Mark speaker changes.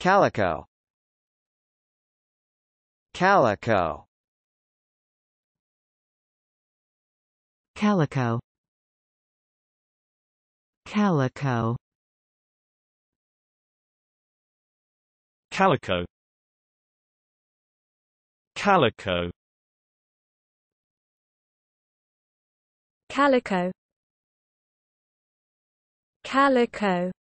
Speaker 1: Calico Calico Calico Calico Calico Calico Calico Calico